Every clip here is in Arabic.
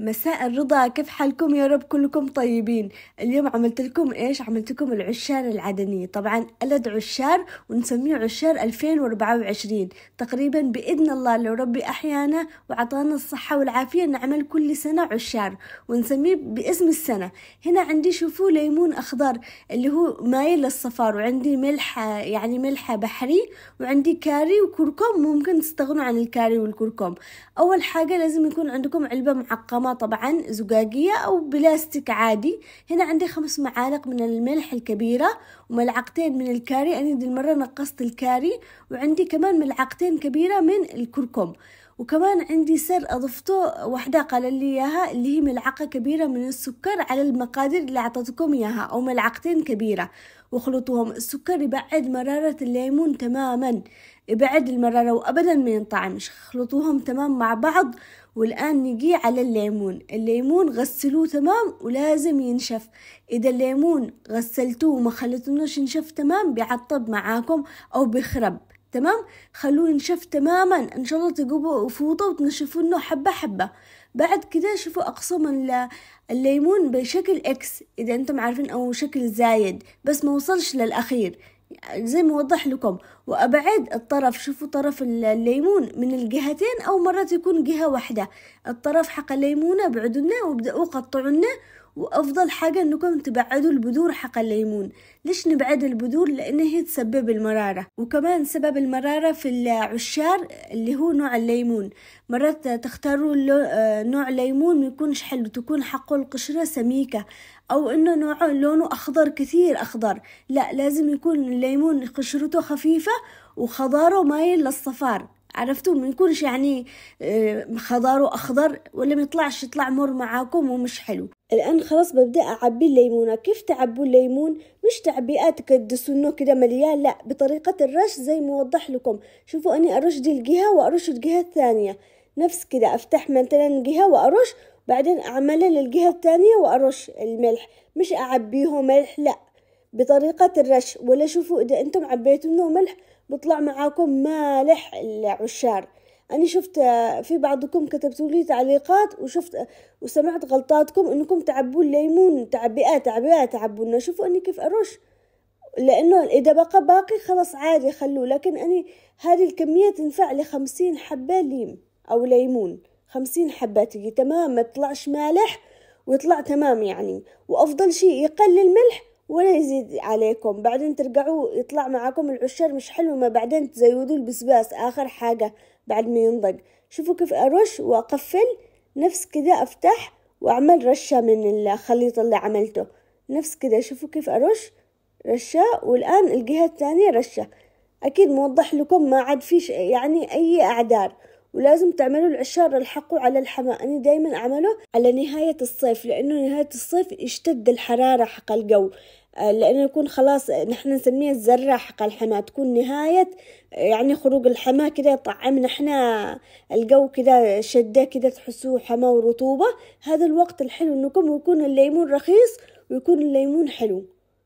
مساء الرضا كيف حالكم يا رب كلكم طيبين اليوم عملت لكم ايش عملت لكم العشار العدني طبعا ألد عشار ونسميه عشار 2024 تقريبا باذن الله لو ربي احيانا وعطانا الصحه والعافيه نعمل كل سنه عشار ونسميه باسم السنه هنا عندي شوفوا ليمون اخضر اللي هو مايل للصفار وعندي ملح يعني ملح بحري وعندي كاري وكركم ممكن تستغنوا عن الكاري والكركم اول حاجه لازم يكون عندكم علبه معقمه طبعا زجاجية أو بلاستيك عادي هنا عندي خمس معالق من الملح الكبيرة وملعقتين من الكاري أنا دي المرة نقصت الكاري وعندي كمان ملعقتين كبيرة من الكركم وكمان عندي سر أضفته واحدة قال لي إياها اللي هي ملعقة كبيرة من السكر على المقادير اللي أعطتكم إياها أو ملعقتين كبيرة وخلطوهم السكر يبعد مرارة الليمون تماما يبعد المرارة وأبدا من طعمش خلطوهم تمام مع بعض والآن نجي على الليمون الليمون غسلوه تمام ولازم ينشف إذا الليمون غسلتوه وما خلتنوش ينشف تمام بيعطب معاكم أو بيخرب تمام خلوه ينشف تماما ان شاء الله تجيبوا فوطه وتنشفوا وتنشفونه حبه حبه بعد كده شوفوا اقسام الليمون بشكل اكس اذا انتم عارفين او شكل زايد بس ما وصلش للاخير زي ما وضح لكم وأبعد الطرف شوفوا طرف الليمون من الجهتين أو مرات يكون جهة واحدة الطرف حق الليمونة بعدنا لنا وابدأوا وأفضل حاجة إنكم تبعدوا البذور حق الليمون ليش نبعد البذور لأن هي تسبب المرارة وكمان سبب المرارة في العشار اللي هو نوع الليمون مرات تختاروا آه، نوع ليمون ميكونش حلو تكون حقه القشرة سميكة أو إنه نوعه لونه أخضر كثير أخضر لا لازم يكون الليمون قشرته خفيفة وخضاره مايل للصفار عرفتوا ما يكونش يعني آه، خضار واخضر ولا ما يطلعش يطلع مر معاكم ومش حلو الان خلاص ببدا اعبي الليمونه كيف تعبوا الليمون مش تعبئات كدسونه كده مليان لا بطريقه الرش زي ما وضح لكم شوفوا اني ارش دي الجهه وارش الجهه الثانيه نفس كده افتح مثلا جهه وارش بعدين اعملها للجهه الثانيه وارش الملح مش اعبيهم ملح لا بطريقه الرش ولا شوفوا اذا انتم عبيتوا ملح بطلع معاكم مالح العشار أنا شفت آه، في بعضكم كتبتوا لي تعليقات وشفت آه، وسمعت غلطاتكم إنكم تعبوا الليمون تعبئة تعبئة تعبونا شوفوا أني كيف أرش لأنه إذا بقى باقي خلاص عادي خلوه لكن أنا هذه الكمية تنفع لخمسين حبة ليم أو ليمون خمسين حبة تجي تمام ما تطلعش مالح ويطلع تمام يعني وأفضل شيء يقلل الملح ولا يزيد عليكم بعدين ترجعوا يطلع معاكم العشر مش حلو ما بعدين تزودوا البسباس آخر حاجة بعد ما ينضج شوفوا كيف أرش وأقفل نفس كذا أفتح وأعمل رشة من الخليط اللي عملته نفس كذا شوفوا كيف أرش رشة والآن الجهة الثانية رشة أكيد موضح لكم ما عاد فيش يعني أي أعذار ولازم تعملوا العشار الحقوا على الحماء أنا دايما أعمله على نهاية الصيف لأنه نهاية الصيف يشتد الحرارة حق الجو آه، لأنه يكون خلاص نحن نسميه الزرة حق الحماة تكون نهاية يعني خروج الحماة كده طعم احنا الجو كده شده كده تحسوه حماة ورطوبة هذا الوقت الحلو انكم يكون الليمون رخيص ويكون الليمون حلو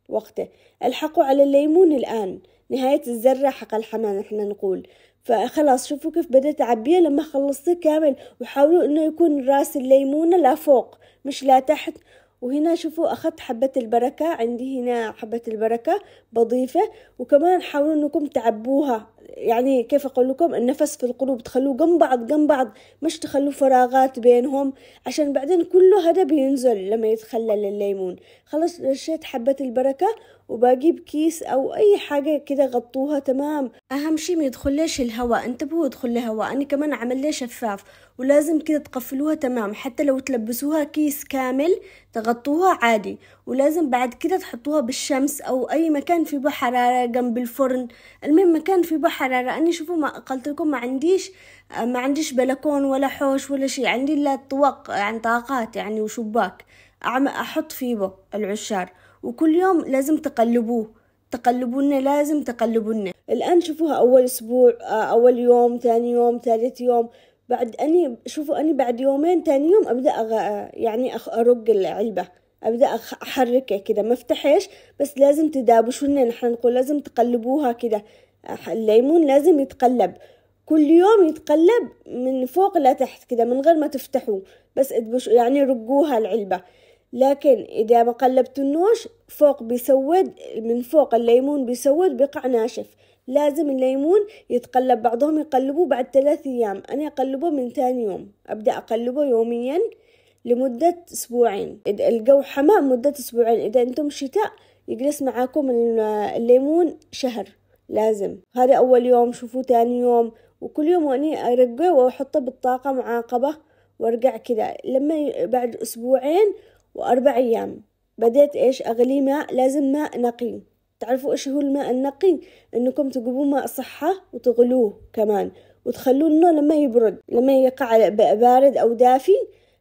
وقته الحقوا على الليمون الآن نهاية الزرة حق الحماة نحن نقول فخلاص شوفوا كيف بدأت أعبيه لما خلصته كامل وحاولوا إنه يكون راس الليمونة لا فوق مش لا تحت وهنا شوفوا أخذت حبة البركة عندي هنا حبة البركة بضيفة وكمان حاولوا إنكم تعبوها يعني كيف أقول لكم النفس في القلوب تخلوه جنب بعض جنب بعض مش تخلوا فراغات بينهم عشان بعدين كله هذا بينزل لما يتخلل الليمون خلاص رشيت حبة البركة وبجيب كيس أو أي حاجة كده غطوها تمام أهم شي ما ليش الهواء انتبهوا يدخل الهواء أنا كمان عمل ليه شفاف ولازم كده تقفلوها تمام حتى لو تلبسوها كيس كامل تغطوها عادي ولازم بعد كده تحطوها بالشمس أو أي مكان فيه حرارة جنب الفرن المهم مكان فيه حرارة أنا شوفوا ما قلت لكم ما عنديش ما عنديش بلكون ولا حوش ولا شي عندي لا طواق يعني طاقات يعني وشباك أحط فيه العشار وكل يوم لازم تقلبوه تقلبونا لازم تقلبونا الآن شوفوها أول أسبوع آه، أول يوم ثاني يوم ثالث يوم بعد أني شوفوا أني بعد يومين ثاني يوم أبدأ أغ... يعني أرق العلبة أبدأ أحركها كده ما افتحش بس لازم تدابشونا نحن نقول لازم تقلبوها كده الليمون لازم يتقلب كل يوم يتقلب من فوق لتحت كده من غير ما تفتحوه بس ادبشوا يعني رقوها العلبة لكن إذا ما قلبت النوش فوق بيسود من فوق الليمون بيسود بقع ناشف لازم الليمون يتقلب بعضهم يقلبوه بعد ثلاث أيام أنا أقلبه من ثاني يوم أبدأ أقلبه يوميا لمدة أسبوعين الجو حماء مدة أسبوعين إذا أنتم شتاء يجلس معاكم الليمون شهر لازم هذا أول يوم شوفوا ثاني يوم وكل يوم وأني أرقه وأحطه بالطاقة معاقبة وارجع كذا لما بعد أسبوعين وأربع أيام بديت إيش أغلي ماء لازم ماء نقي تعرفوا إيش هو الماء النقي إنكم تجيبوا ماء صحة وتغلوه كمان وتخلونه لما يبرد لما يقع بارد أو دافي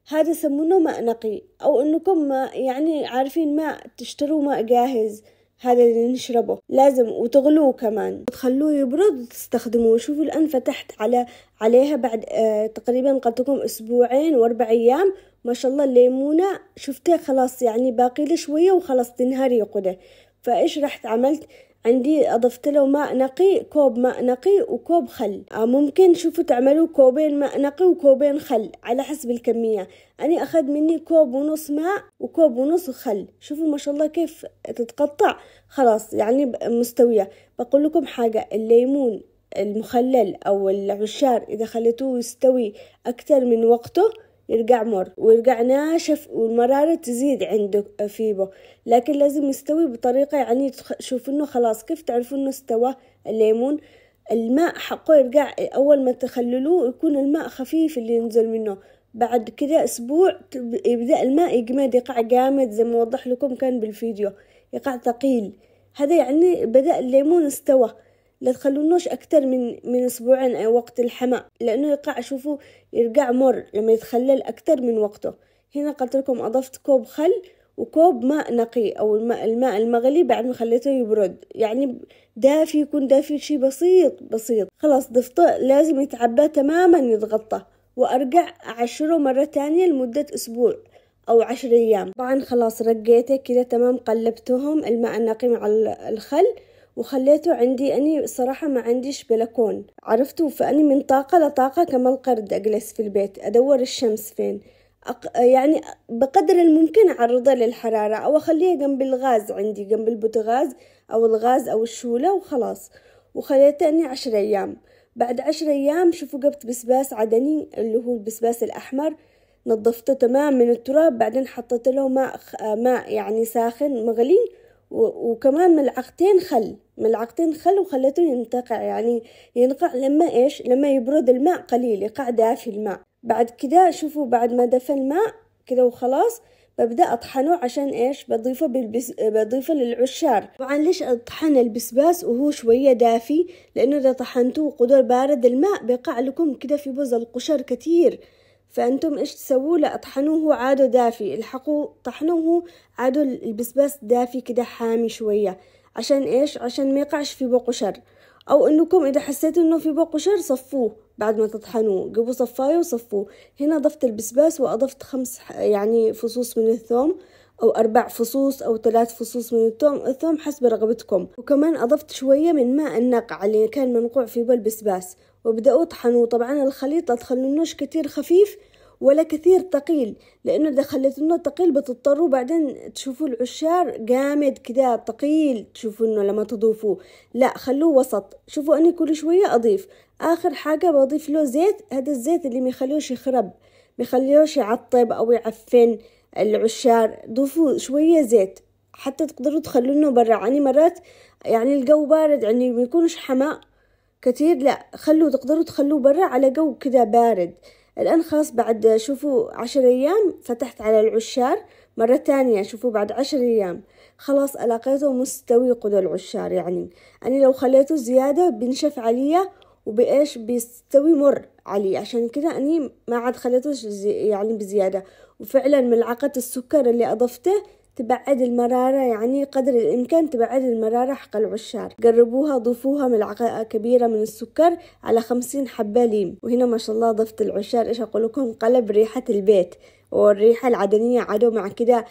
هذا يسمونه ماء نقي أو إنكم يعني عارفين ماء تشتروا ماء جاهز هذا اللي نشربه لازم وتغلوه كمان وتخلوه يبرد وتستخدموه شوفوا الآن فتحت على عليها بعد آه تقريبا قد تكون أسبوعين وأربع أيام ما شاء الله الليمونة شفتها خلاص يعني باقي له شوية وخلاص تنهار يقده فإيش رحت عملت عندي أضفت له ماء نقي كوب ماء نقي وكوب خل آه، ممكن شوفوا تعملوا كوبين ماء نقي وكوبين خل على حسب الكمية أنا أخذ مني كوب ونص ماء وكوب ونص خل شوفوا ما شاء الله كيف تتقطع خلاص يعني مستوية بقول لكم حاجة الليمون المخلل أو العشار إذا خليتوه يستوي أكتر من وقته يرجع مر ويرجع ناشف والمرارة تزيد عنده فيبو لكن لازم يستوي بطريقة يعني تشوفوا انه خلاص كيف تعرفوا انه استوى الليمون الماء حقه يرجع أول ما تخللوه يكون الماء خفيف اللي ينزل منه بعد كده أسبوع يبدأ الماء يجمد يقع جامد زي ما وضح لكم كان بالفيديو يقع ثقيل هذا يعني بدأ الليمون استوى لا تخلونوش اكثر من من أسبوعين وقت الحماء لأنه يقع شوفوا يرجع مر لما يتخلل اكثر من وقته هنا قلت لكم أضفت كوب خل وكوب ماء نقي أو الماء, الماء المغلي بعد ما خليته يبرد يعني دافي يكون دافي شي بسيط بسيط خلاص ضفته لازم يتعبى تماما يتغطى وأرجع أعشره مرة تانية لمدة أسبوع أو عشر أيام طبعا خلاص رقيته كده تمام قلبتهم الماء النقي مع الخل وخليته عندي أني صراحة ما عنديش بلكون عرفتوا فأني من طاقة لطاقة كما القرد أجلس في البيت أدور الشمس فين أق... يعني بقدر الممكن أعرضه للحرارة أو أخليه جنب الغاز عندي جنب البوتغاز أو الغاز أو الشولة وخلاص وخليته أني عشر أيام بعد عشر أيام شوفوا جبت بسباس عدني اللي هو البسباس الأحمر نظفته تمام من التراب بعدين حطيت له ماء ماء يعني ساخن مغلي وكمان ملعقتين خل ملعقتين خل وخليته ينتقع يعني ينقع لما إيش لما يبرد الماء قليل يقع دافي الماء بعد كده شوفوا بعد ما دفى الماء كده وخلاص ببدأ أطحنه عشان إيش بضيفه بالبس... بضيفه للعشار طبعا ليش أطحن البسباس وهو شوية دافي لأنه إذا طحنتوه قدر بارد الماء بيقع لكم كده في بوز القشر كثير فأنتم إيش تسووا لا اطحنوه عادو دافي الحقوا طحنوه عادو البسباس دافي كده حامي شوية عشان إيش عشان ما يقعش في بقه شر أو إنكم إذا حسيتوا إنه في بقه شر صفوه بعد ما تطحنوه جيبوا صفاية وصفوه هنا ضفت البسباس وأضفت خمس يعني فصوص من الثوم أو أربع فصوص أو ثلاث فصوص من الثوم الثوم حسب رغبتكم وكمان أضفت شوية من ماء النقع اللي كان منقوع بول بالبسباس وبدأوا طحنوا طبعا الخليط لا تخلونوش كتير خفيف ولا كثير تقيل لأنه إذا خليتونه تقيل بتضطروا بعدين تشوفوا العشار جامد كده تقيل تشوفوا إنه لما تضيفوه لا خلوه وسط شوفوا أني كل شوية أضيف آخر حاجة بضيف له زيت هذا الزيت اللي ميخليوش يخرب ميخليوش يعطب أو يعفن العشار ضيفوا شوية زيت حتى تقدروا تخلونه برا يعني مرات يعني الجو بارد يعني ما يكونش حماء كتير لا خلوا تقدروا تخلوه برا على جو كذا بارد الآن خلاص بعد شوفوا عشر أيام فتحت على العشار مرة تانية شوفوا بعد عشر أيام خلاص ألاقيته مستوي قدر العشار يعني أنا لو خليته زيادة بنشف عليا وبإيش بيستوي مر علي عشان كده أني ما عاد خليته يعني بزيادة وفعلا ملعقة السكر اللي أضفته تبعد المرارة يعني قدر الإمكان تبعد المرارة حق العشار قربوها ضيفوها ملعقة كبيرة من السكر على خمسين حبة ليم وهنا ما شاء الله ضفت العشار إيش أقول لكم قلب ريحة البيت والريحة العدنية عادوا مع كده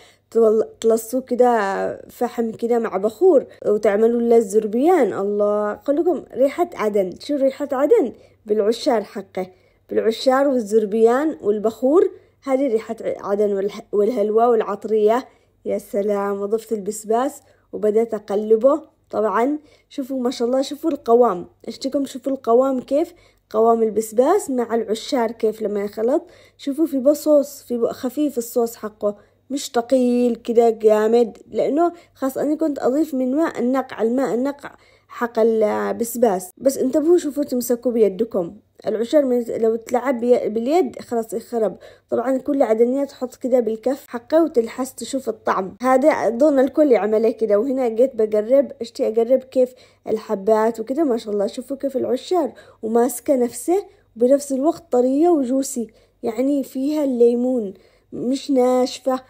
تلصوا كده فحم كده مع بخور وتعملوا له الزربيان الله أقول لكم ريحة عدن شو ريحة عدن بالعشار حقه بالعشار والزربيان والبخور هذه ريحة عدن والهلوى والعطرية يا سلام وضفت البسباس وبدأت أقلبه طبعا شوفوا ما شاء الله شوفوا القوام اشتكم شوفوا القوام كيف قوام البسباس مع العشار كيف لما يخلط شوفوا في بصوص في خفيف الصوص حقه مش تقيل كده جامد لأنه خاص أنا كنت أضيف من ماء النقع الماء النقع حق البسباس بس انتبهوا شوفوا تمسكوا بيدكم العشر من لو تلعب باليد خلاص يخرب طبعا كل عدنية تحط كده بالكف حقه وتلحس تشوف الطعم هذا أظن الكل يعمله كده وهنا جيت بجرب اشتي اجرب كيف الحبات وكده ما شاء الله شوفوا كيف العشار وماسكة نفسه وبنفس الوقت طرية وجوسي يعني فيها الليمون مش ناشفة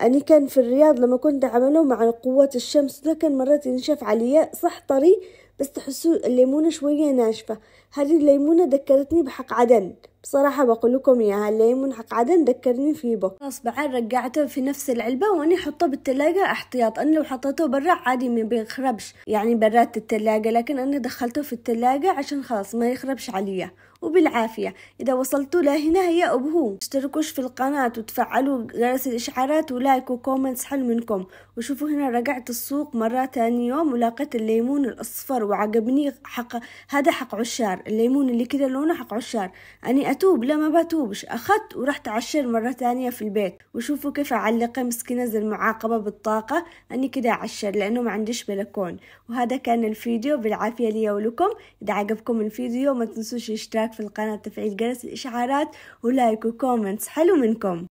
أنا كان في الرياض لما كنت أعمله مع قوة الشمس ده كان مرات ينشف علي صح طري بس تحسوا الليمونة شوية ناشفة هذه الليمونة ذكرتني بحق عدن بصراحة بقول لكم إياها الليمون ذكرني في بو خلاص بعد رجعته في نفس العلبة وأني حطه بالتلاجة احتياط أنا لو حطيته برا عادي ما بيخربش يعني برات التلاجة لكن أنا دخلته في التلاجة عشان خلاص ما يخربش عليا وبالعافية إذا وصلتوا لهنا هي أبهو اشتركوش في القناة وتفعلوا جرس الإشعارات ولايك وكومنتس حل منكم وشوفوا هنا رجعت السوق مرة تاني يوم ولقيت الليمون الأصفر وعجبني حق هذا حق عشار الليمون اللي كده لونه حق عشار اني أتوب لا ما بتوبش أخذت ورحت أعشر مرة تانية في البيت وشوفوا كيف أعلق مسكينة زي المعاقبة بالطاقة أني كده أعشر لأنه ما عنديش بلكون وهذا كان الفيديو بالعافية لي ولكم إذا عجبكم الفيديو ما تنسوش الاشتراك في القناة تفعيل جرس الإشعارات ولايك وكومنتس حلو منكم